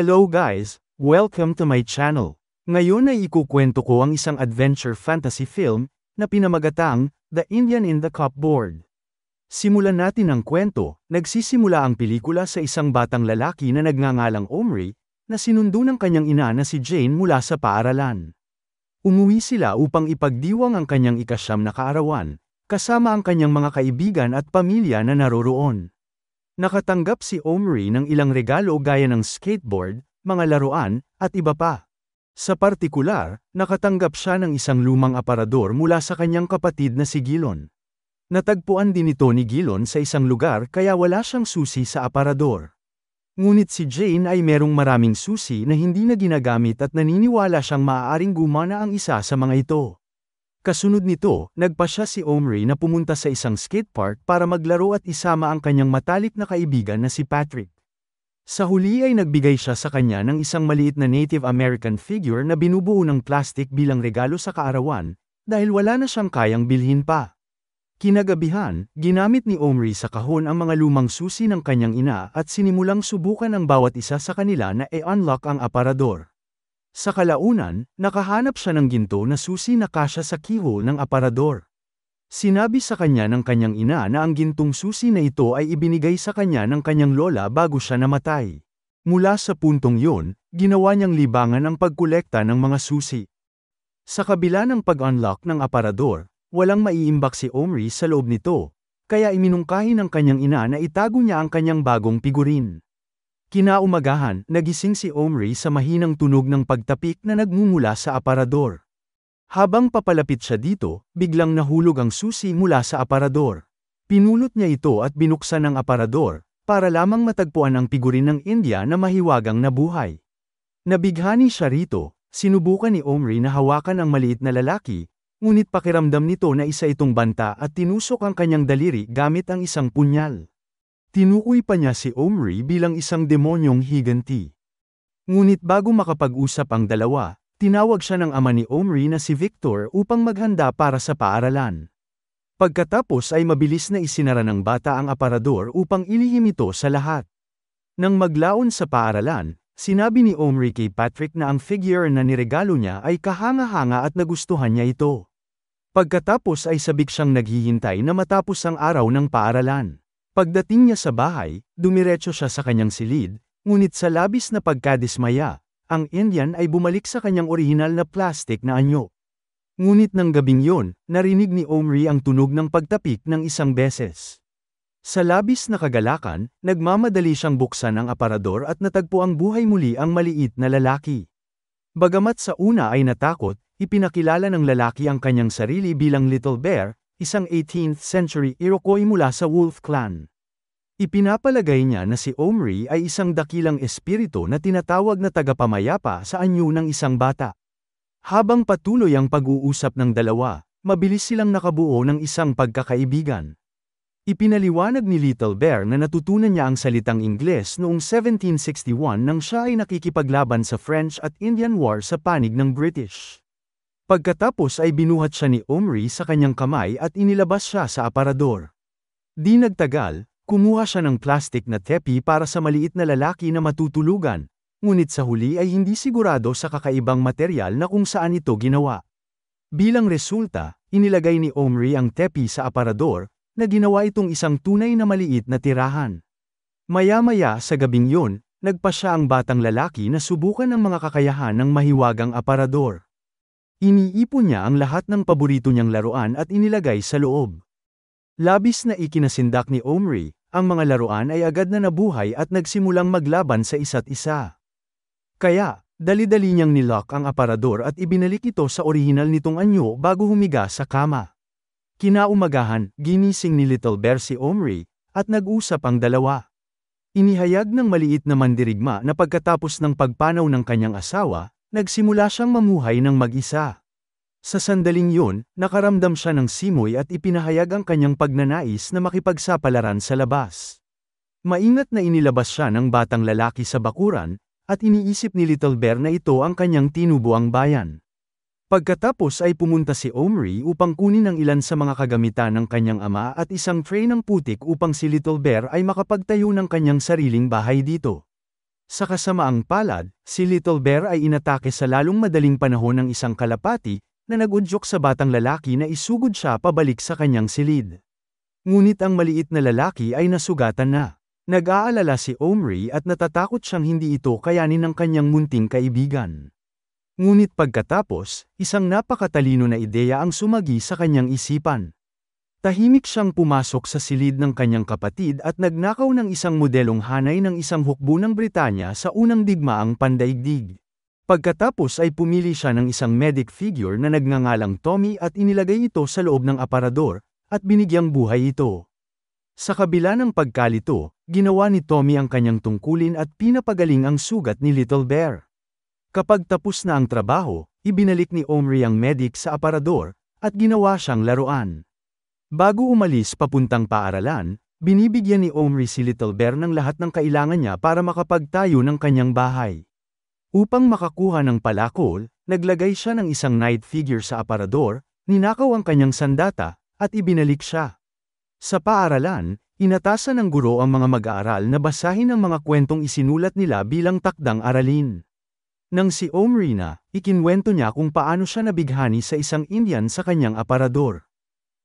Hello guys, welcome to my channel. Ngayon ay ikukwento ko ang isang adventure fantasy film na pinamagatang The Indian in the Cupboard. Simulan natin ang kwento, nagsisimula ang pelikula sa isang batang lalaki na nagngangalang Omri, na sinundo ng kanyang ina na si Jane mula sa paaralan. Umuwi sila upang ipagdiwang ang kanyang ikasyam na kaarawan, kasama ang kanyang mga kaibigan at pamilya na naroroon. Nakatanggap si Omri ng ilang regalo gaya ng skateboard, mga laruan, at iba pa. Sa partikular, nakatanggap siya ng isang lumang aparador mula sa kanyang kapatid na si Gilon. Natagpuan din ito ni Gilon sa isang lugar kaya wala siyang susi sa aparador. Ngunit si Jane ay merong maraming susi na hindi na ginagamit at naniniwala siyang maaaring gumana ang isa sa mga ito. Kasunod nito, nagpa siya si Omri na pumunta sa isang skate park para maglaro at isama ang kanyang matalik na kaibigan na si Patrick. Sa huli ay nagbigay siya sa kanya ng isang maliit na Native American figure na binubuo ng plastic bilang regalo sa kaarawan, dahil wala na siyang kayang bilhin pa. Kinagabihan, ginamit ni Omri sa kahon ang mga lumang susi ng kanyang ina at sinimulang subukan ang bawat isa sa kanila na e-unlock ang aparador. Sa kalaunan, nakahanap siya ng ginto na susi na kasya sa kihol ng aparador. Sinabi sa kanya ng kanyang ina na ang gintong susi na ito ay ibinigay sa kanya ng kanyang lola bago siya namatay. Mula sa puntong yun, ginawa niyang libangan ang pagkolekta ng mga susi. Sa kabila ng pag-unlock ng aparador, walang maiimbak si Omri sa loob nito, kaya iminungkahi ng kanyang ina na itago niya ang kanyang bagong pigurin. Kinaumagahan, nagising si Omri sa mahinang tunog ng pagtapik na nagmumula sa aparador. Habang papalapit siya dito, biglang nahulog ang susi mula sa aparador. Pinulot niya ito at binuksan ang aparador, para lamang matagpuan ang pigurin ng India na mahiwagang nabuhay. Nabighani siya rito, sinubukan ni Omri na hawakan ang maliit na lalaki, ngunit pakiramdam nito na isa itong banta at tinusok ang kanyang daliri gamit ang isang punyal. Tinukoy pa niya si Omri bilang isang demonyong higanti. Ngunit bago makapag-usap ang dalawa, tinawag siya ng ama ni Omri na si Victor upang maghanda para sa paaralan. Pagkatapos ay mabilis na isinara ng bata ang aparador upang ilihim ito sa lahat. Nang maglaon sa paaralan, sinabi ni Omri kay Patrick na ang figure na niregalo niya ay kahanga-hanga at nagustuhan niya ito. Pagkatapos ay sabik siyang naghihintay na matapos ang araw ng paaralan. Pagdating niya sa bahay, dumiretso siya sa kanyang silid, ngunit sa labis na pagkadismaya, ang Indian ay bumalik sa kanyang orihinal na plastic na anyo. Ngunit ng gabing yon, narinig ni Omri ang tunog ng pagtapik ng isang beses. Sa labis na kagalakan, nagmamadali siyang buksan ang aparador at natagpo ang buhay muli ang maliit na lalaki. Bagamat sa una ay natakot, ipinakilala ng lalaki ang kanyang sarili bilang Little Bear, isang 18th century Iroquois mula sa Wolf Clan. Ipinapalagay niya na si Omri ay isang dakilang espiritu na tinatawag na tagapamayapa sa anyo ng isang bata. Habang patuloy ang pag-uusap ng dalawa, mabilis silang nakabuo ng isang pagkakaibigan. Ipinaliwanag ni Little Bear na natutunan niya ang salitang Ingles noong 1761 nang siya ay nakikipaglaban sa French at Indian War sa panig ng British. Pagkatapos ay binuhat siya ni Omri sa kanyang kamay at inilabas siya sa aparador. Di nagtagal, kumuha siya ng plastic na tepi para sa maliit na lalaki na matutulugan, ngunit sa huli ay hindi sigurado sa kakaibang material na kung saan ito ginawa. Bilang resulta, inilagay ni Omri ang tepi sa aparador, na ginawa itong isang tunay na maliit na tirahan. Maya-maya sa gabing yun, nagpa siya ang batang lalaki na subukan ang mga kakayahan ng mahiwagang aparador. Iniipon niya ang lahat ng paborito niyang laruan at inilagay sa loob. Labis na ikinasindak ni Omri, ang mga laruan ay agad na nabuhay at nagsimulang maglaban sa isa't isa. Kaya, dali-dali niyang nilock ang aparador at ibinalik ito sa orihinal nitong anyo bago humiga sa kama. Kinaumagahan, ginising ni Little Bear si Omri, at nag-usap ang dalawa. Inihayag ng maliit na mandirigma na pagkatapos ng pagpanaw ng kanyang asawa, nagsimula siyang mamuhay ng mag-isa. Sa sandaling yun, nakaramdam siya ng simoy at ipinahayag ang kanyang pagnanais na makipagsapalaran sa labas. Maingat na inilabas siya ng batang lalaki sa bakuran, at iniisip ni Little Bear na ito ang kanyang tinubuang bayan. Pagkatapos ay pumunta si Omri upang kunin ang ilan sa mga kagamitan ng kanyang ama at isang tray ng putik upang si Little Bear ay makapagtayo ng kanyang sariling bahay dito. Sa kasamaang palad, si Little Bear ay inatake sa lalong madaling panahon ng isang kalapati na nagudyok sa batang lalaki na isugod siya pabalik sa kanyang silid. Ngunit ang maliit na lalaki ay nasugatan na. Nag-aalala si Omri at natatakot siyang hindi ito kayanin ng kanyang munting kaibigan. Ngunit pagkatapos, isang napakatalino na ideya ang sumagi sa kanyang isipan. Tahimik siyang pumasok sa silid ng kanyang kapatid at nagnakaw ng isang modelong hanay ng isang hukbo ng Britanya sa unang digmaang pandaigdig. Pagkatapos ay pumili siya ng isang medic figure na nagngangalang Tommy at inilagay ito sa loob ng aparador, at binigyang buhay ito. Sa kabila ng pagkalito, ginawa ni Tommy ang kanyang tungkulin at pinapagaling ang sugat ni Little Bear. Kapag tapos na ang trabaho, ibinalik ni Omri ang medic sa aparador, at ginawa siyang laruan. Bago umalis papuntang paaralan, binibigyan ni Omri si Little Bear ng lahat ng kailangan niya para makapagtayo ng kanyang bahay. Upang makakuha ng palakol, naglagay siya ng isang knight figure sa aparador, ninakaw ang kanyang sandata, at ibinalik siya. Sa paaralan, inatasan ng guro ang mga mag-aaral na basahin ang mga kwentong isinulat nila bilang takdang aralin. Nang si Omrina, ikinwento niya kung paano siya nabighani sa isang Indian sa kanyang aparador.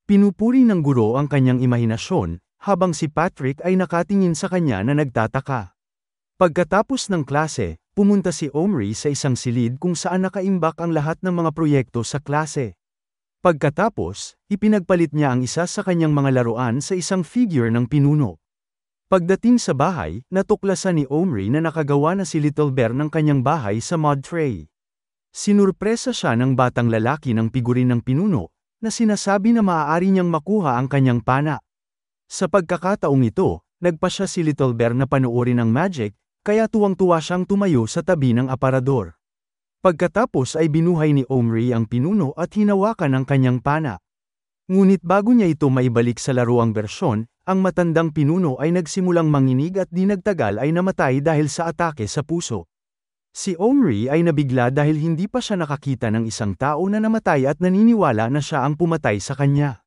Pinupuri ng guro ang kanyang imahinasyon, habang si Patrick ay nakatingin sa kanya na nagtataka. Pagkatapos ng klase, pumunta si Omri sa isang silid kung saan nakaimbak ang lahat ng mga proyekto sa klase. Pagkatapos, ipinagpalit niya ang isa sa kanyang mga laruan sa isang figure ng pinuno. Pagdating sa bahay, natuklasan ni Omri na nakagawa na si Little Bear ng kanyang bahay sa mod tray. Sinurpresa siya ng batang lalaki ng pigurin ng pinuno, na sinasabi na maaari niyang makuha ang kanyang pana. Sa pagkakataong ito, nagpa siya si Little Bear na panuorin ang magic kaya tuwang-tuwa siyang tumayo sa tabi ng aparador. Pagkatapos ay binuhay ni Omri ang pinuno at hinawakan ang kanyang pana. Ngunit bago niya ito maibalik sa laruang bersyon, ang matandang pinuno ay nagsimulang manginig at di ay namatay dahil sa atake sa puso. Si Omri ay nabigla dahil hindi pa siya nakakita ng isang tao na namatay at naniniwala na siya ang pumatay sa kanya.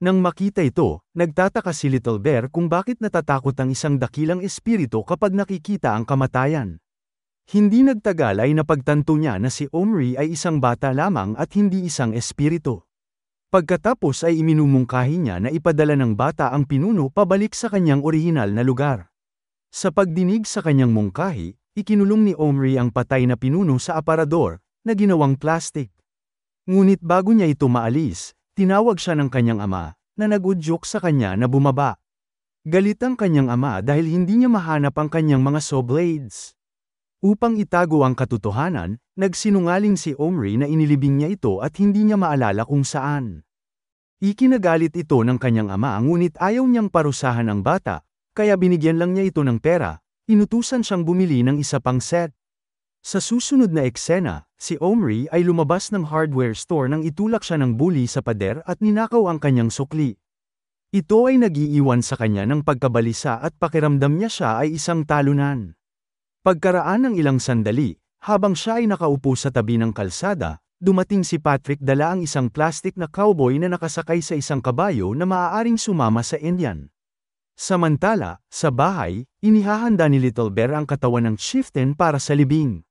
Nang makita ito, nagtataka si Little Bear kung bakit natatakot ang isang dakilang espiritu kapag nakikita ang kamatayan. Hindi nagtagal ay napagtanto niya na si Omri ay isang bata lamang at hindi isang espiritu. Pagkatapos ay iminumungkahi niya na ipadala ng bata ang pinuno pabalik sa kanyang orihinal na lugar. Sa pagdinig sa kanyang mungkahi, ikinulong ni Omri ang patay na pinuno sa aparador, na ginawang plastik. Ngunit bago niya ito maalis, Tinawag siya ng kanyang ama, na nagudyok sa kanya na bumaba. Galit ang kanyang ama dahil hindi niya mahanap ang kanyang mga saw blades. Upang itago ang katotohanan, nagsinungaling si Omri na inilibing niya ito at hindi niya maalala kung saan. Ikinagalit ito ng kanyang ama ngunit ayaw niyang parusahan ang bata, kaya binigyan lang niya ito ng pera, inutusan siyang bumili ng isa pang set. Sa susunod na eksena, si Omri ay lumabas ng hardware store nang itulak siya ng bully sa pader at ninakaw ang kanyang sukli. Ito ay nagiiwan sa kanya ng pagkabalisa at pakiramdam niya siya ay isang talunan. Pagkaraan ng ilang sandali, habang siya ay nakaupo sa tabi ng kalsada, dumating si Patrick dala ang isang plastic na cowboy na nakasakay sa isang kabayo na maaaring sumama sa Indian. Samantala, sa bahay, inihahanda ni Little Bear ang katawan ng chieftain para sa libing.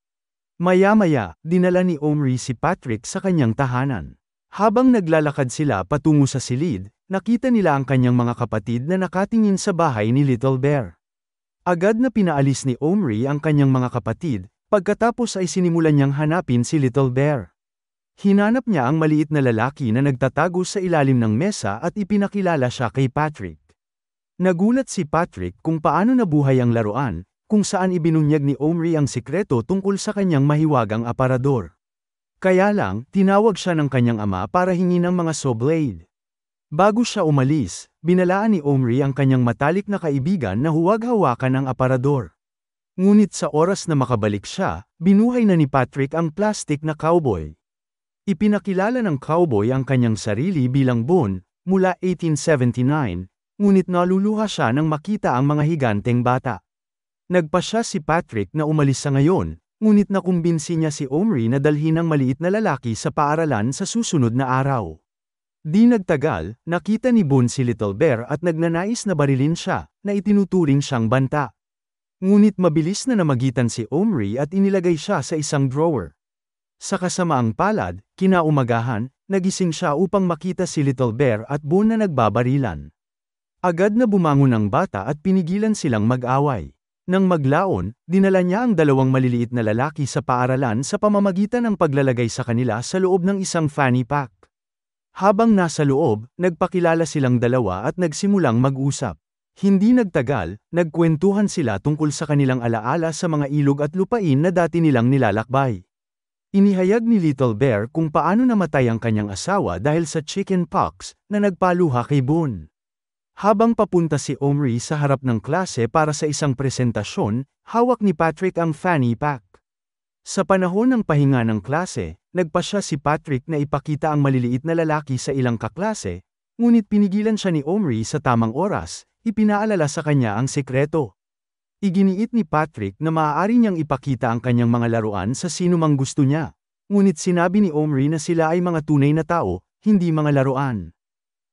Maya-maya, dinala ni Omri si Patrick sa kanyang tahanan. Habang naglalakad sila patungo sa silid, nakita nila ang kanyang mga kapatid na nakatingin sa bahay ni Little Bear. Agad na pinaalis ni Omri ang kanyang mga kapatid, pagkatapos ay sinimulan niyang hanapin si Little Bear. Hinanap niya ang maliit na lalaki na nagtatago sa ilalim ng mesa at ipinakilala siya kay Patrick. Nagulat si Patrick kung paano nabuhay ang laruan, kung saan ibinunyag ni Omri ang sikreto tungkol sa kanyang mahiwagang aparador. Kaya lang, tinawag siya ng kanyang ama para hingi ng mga blade. Bago siya umalis, binalaan ni Omri ang kanyang matalik na kaibigan na huwag hawakan ang aparador. Ngunit sa oras na makabalik siya, binuhay na ni Patrick ang plastic na cowboy. Ipinakilala ng cowboy ang kanyang sarili bilang Boone, mula 1879, ngunit naluluha siya nang makita ang mga higanteng bata. Nagpa siya si Patrick na umalis sa ngayon, ngunit nakumbinsi niya si Omri na dalhin ang maliit na lalaki sa paaralan sa susunod na araw. Di nagtagal, nakita ni Boone si Little Bear at nagnanais na barilin siya, na itinuturing siyang banta. Ngunit mabilis na namagitan si Omri at inilagay siya sa isang drawer. Sa kasamaang palad, kinaumagahan, nagising siya upang makita si Little Bear at Boone na nagbabarilan. Agad na bumangon ang bata at pinigilan silang mag-away. Nang maglaon, dinala niya ang dalawang maliliit na lalaki sa paaralan sa pamamagitan ng paglalagay sa kanila sa loob ng isang fanny pack. Habang nasa loob, nagpakilala silang dalawa at nagsimulang mag-usap. Hindi nagtagal, nagkwentuhan sila tungkol sa kanilang alaala sa mga ilog at lupain na dati nilang nilalakbay. Inihayag ni Little Bear kung paano namatay ang kanyang asawa dahil sa chicken pox na nagpaluha kay Boone. Habang papunta si Omri sa harap ng klase para sa isang presentasyon, hawak ni Patrick ang fanny pack. Sa panahon ng pahinga ng klase, nagpa siya si Patrick na ipakita ang maliliit na lalaki sa ilang kaklase, ngunit pinigilan siya ni Omri sa tamang oras, ipinaalala sa kanya ang sekreto. Iginiit ni Patrick na maaari niyang ipakita ang kanyang mga laruan sa sinumang gusto niya, ngunit sinabi ni Omri na sila ay mga tunay na tao, hindi mga laruan.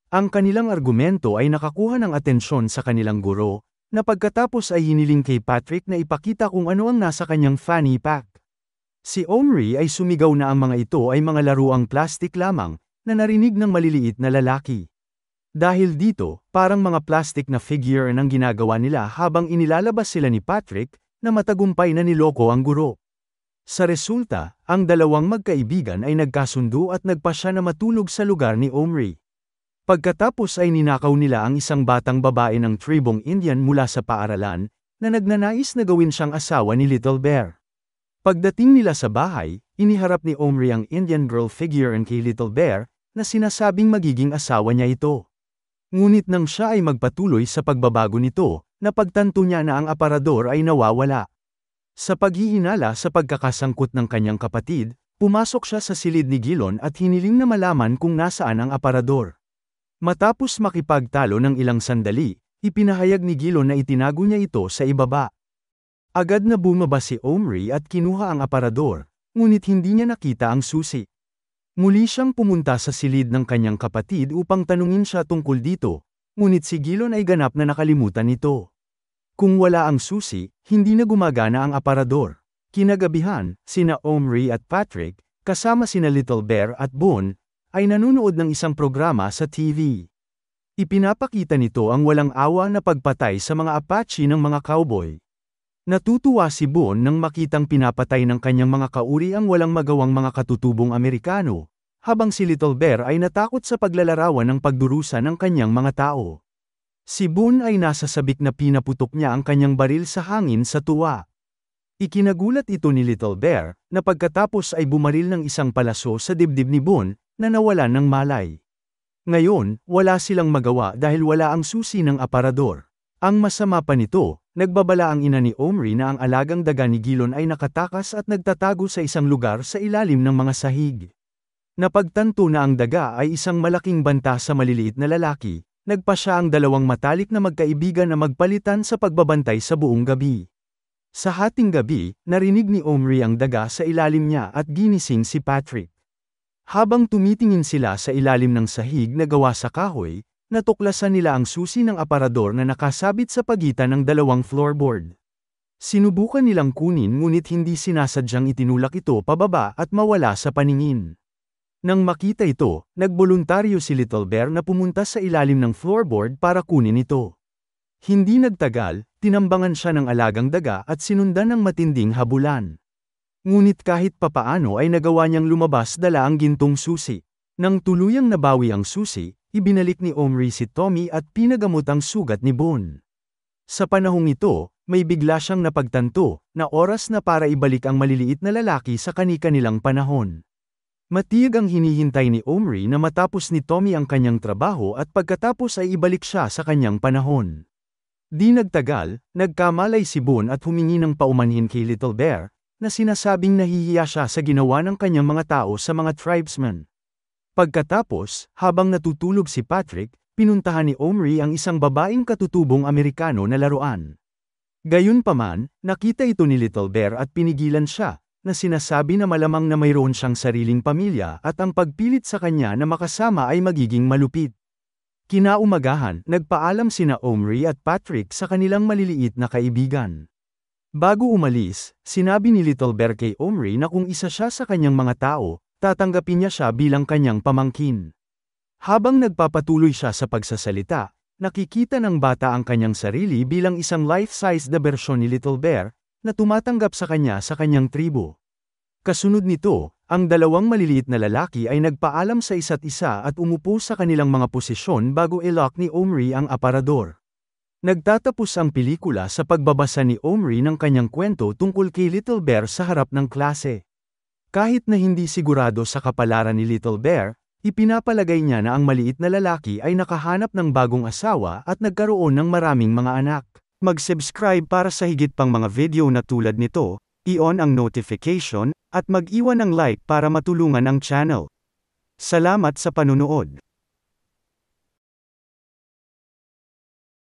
Ang kanilang argumento ay nakakuha ng atensyon sa kanilang guro, na pagkatapos ay hiniling kay Patrick na ipakita kung ano ang nasa kanyang fanny pack. Si Omri ay sumigaw na ang mga ito ay mga laruang plastik lamang, na narinig ng maliliit na lalaki. Dahil dito, parang mga plastic na figure ang ginagawa nila habang inilalabas sila ni Patrick, na matagumpay na niloko ang guro. Sa resulta, ang dalawang magkaibigan ay nagkasundo at nagpasya na matulog sa lugar ni Omri. Pagkatapos ay ninakaw nila ang isang batang babae ng tribong Indian mula sa paaralan, na nagnanais na gawin siyang asawa ni Little Bear. Pagdating nila sa bahay, iniharap ni Omri ang Indian girl figure and kay Little Bear, na sinasabing magiging asawa niya ito. Ngunit nang siya ay magpatuloy sa pagbabago nito, napagtanto niya na ang aparador ay nawawala. Sa paghihinala sa pagkakasangkot ng kanyang kapatid, pumasok siya sa silid ni Gilon at hiniling na malaman kung nasaan ang aparador. Matapos makipagtalo ng ilang sandali, ipinahayag ni Gilo na itinago niya ito sa ibaba. Agad na bumaba si Omri at kinuha ang aparador, ngunit hindi niya nakita ang susi. Muli siyang pumunta sa silid ng kanyang kapatid upang tanungin siya tungkol dito, ngunit si Gilon ay ganap na nakalimutan ito. Kung wala ang susi, hindi na gumagana ang aparador. Kinagabihan, sina Omri at Patrick, kasama sina Little Bear at Bon, ay nanunood ng isang programa sa TV. Ipinapakita nito ang walang awa na pagpatay sa mga Apache ng mga cowboy. Natutuwa si Boone nang makitang pinapatay ng kanyang mga kauri ang walang magawang mga katutubong Amerikano, habang si Little Bear ay natakot sa paglalarawan ng pagdurusa ng kanyang mga tao. Si Boone ay nasa sabik na pinaputok niya ang kanyang baril sa hangin sa tuwa. Ikinagulat ito ni Little Bear, na pagkatapos ay bumaril ng isang palaso sa dibdib ni Boone, na nawala ng malay. Ngayon, wala silang magawa dahil wala ang susi ng aparador. Ang masama pa nito, nagbabala ang ina ni Omri na ang alagang daga ni Gilon ay nakatakas at nagtatago sa isang lugar sa ilalim ng mga sahig. Napagtanto na ang daga ay isang malaking banta sa maliliit na lalaki, nagpa siya ang dalawang matalik na magkaibigan na magpalitan sa pagbabantay sa buong gabi. Sa hating gabi, narinig ni Omri ang daga sa ilalim niya at ginising si Patrick. Habang tumitingin sila sa ilalim ng sahig na gawa sa kahoy, natuklasan nila ang susi ng aparador na nakasabit sa pagitan ng dalawang floorboard. Sinubukan nilang kunin ngunit hindi sinasadyang itinulak ito pababa at mawala sa paningin. Nang makita ito, nagboluntaryo si Little Bear na pumunta sa ilalim ng floorboard para kunin ito. Hindi nagtagal, tinambangan siya ng alagang daga at sinundan ng matinding habulan. Ngunit kahit papaano ay nagawa niyang lumabas dala ang gintong susi. Nang tuluyang nabawi ang susi, ibinalik ni Omri si Tommy at pinagamot ang sugat ni Boon. Sa panahong ito, may bigla siyang napagtanto na oras na para ibalik ang maliliit na lalaki sa kani-kanilang panahon. Matiyag ang hinihintay ni Omri na matapos ni Tommy ang kanyang trabaho at pagkatapos ay ibalik siya sa kanyang panahon. Di nagtagal, nagkamalay si Boon at humingi ng paumanhin kay Little Bear, na sinasabing nahihiya siya sa ginawa ng kanyang mga tao sa mga tribesmen. Pagkatapos, habang natutulog si Patrick, pinuntahan ni Omri ang isang babaeng katutubong Amerikano na laruan. Gayunpaman, nakita ito ni Little Bear at pinigilan siya, na sinasabi na malamang na mayroon siyang sariling pamilya at ang pagpilit sa kanya na makasama ay magiging malupit. Kinaumagahan, nagpaalam sina Omri at Patrick sa kanilang maliliit na kaibigan. Bago umalis, sinabi ni Little Bear kay Omri na kung isa siya sa kanyang mga tao, tatanggapin niya siya bilang kanyang pamangkin. Habang nagpapatuloy siya sa pagsasalita, nakikita ng bata ang kanyang sarili bilang isang life-size na bersyon ni Little Bear, na tumatanggap sa kanya sa kanyang tribo. Kasunod nito, ang dalawang maliliit na lalaki ay nagpaalam sa isa't isa at umupo sa kanilang mga posisyon bago ilock ni Omri ang aparador. Nagtatapos ang pelikula sa pagbabasa ni Omri ng kanyang kwento tungkol kay Little Bear sa harap ng klase. Kahit na hindi sigurado sa kapalaran ni Little Bear, ipinapalagay niya na ang maliit na lalaki ay nakahanap ng bagong asawa at nagkaroon ng maraming mga anak. Mag-subscribe para sa higit pang mga video na tulad nito, i-on ang notification, at mag-iwan ng like para matulungan ang channel. Salamat sa panunood.